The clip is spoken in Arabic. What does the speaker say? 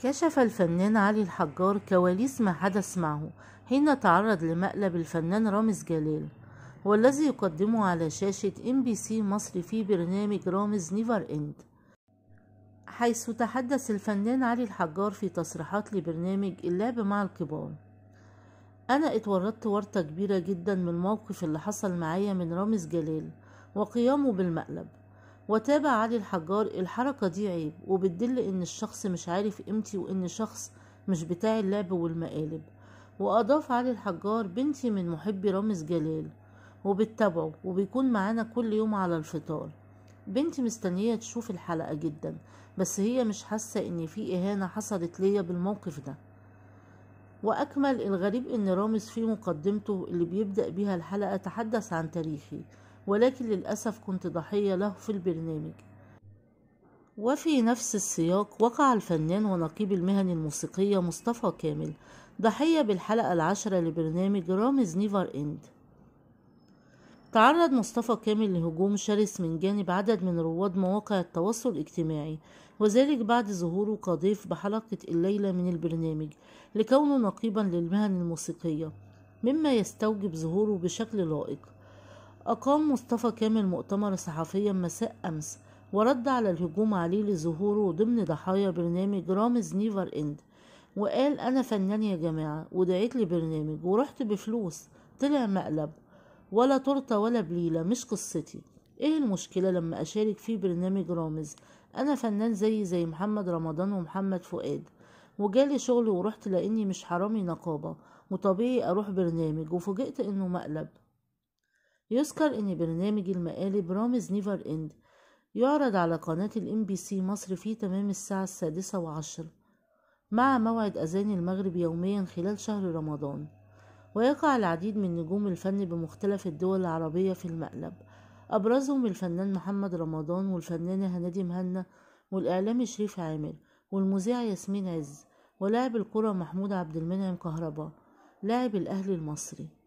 كشف الفنان علي الحجار كواليس ما حدث معه حين تعرض لمقلب الفنان رامز جلال والذي يقدمه على شاشة ام بي سي مصر في برنامج رامز نيفر اند حيث تحدث الفنان علي الحجار في تصريحات لبرنامج اللعب مع الكبار أنا اتورطت ورطة كبيرة جدا من الموقف اللي حصل معايا من رامز جلال وقيامه بالمقلب وتابع علي الحجار الحركة دي عيب وبتدل إن الشخص مش عارف قيمتي وإن شخص مش بتاع اللعب والمقالب وأضاف علي الحجار بنتي من محبي رامز جلال وبتتابعه وبيكون معانا كل يوم على الفطار بنتي مستنية تشوف الحلقة جدا بس هي مش حاسة إن في إهانة حصلت ليا بالموقف ده وأكمل الغريب إن رامز في مقدمته اللي بيبدأ بيها الحلقة تحدث عن تاريخي ولكن للأسف كنت ضحية له في البرنامج وفي نفس السياق وقع الفنان ونقيب المهن الموسيقية مصطفى كامل ضحية بالحلقة العاشرة لبرنامج رامز نيفر إند تعرض مصطفى كامل لهجوم شرس من جانب عدد من رواد مواقع التواصل الاجتماعي وذلك بعد ظهوره كضيف بحلقة الليلة من البرنامج لكونه نقيبا للمهن الموسيقية مما يستوجب ظهوره بشكل لائق أقام مصطفى كامل مؤتمر صحفيا مساء أمس ورد على الهجوم عليه لظهوره ضمن ضحايا برنامج رامز نيفر إند وقال أنا فنان يا جماعة ودعيت لبرنامج ورحت بفلوس طلع مقلب ولا تورته ولا بليلة مش قصتي ايه المشكلة لما أشارك في برنامج رامز أنا فنان زي زي محمد رمضان ومحمد فؤاد وجالي شغل ورحت لأني مش حرامي نقابة وطبيعي أروح برنامج وفوجئت إنه مقلب يذكر أن برنامج المقالب رامز نيفر إند يعرض على قناة الام بي سي مصر في تمام الساعة السادسة وعشر مع موعد أذان المغرب يوميا خلال شهر رمضان ويقع العديد من نجوم الفن بمختلف الدول العربية في المقلب أبرزهم الفنان محمد رمضان والفنانة هنادي مهنا والإعلامي شريف عامر والمذيعة ياسمين عز ولاعب الكرة محمود عبد المنعم كهربا لاعب الأهلي المصري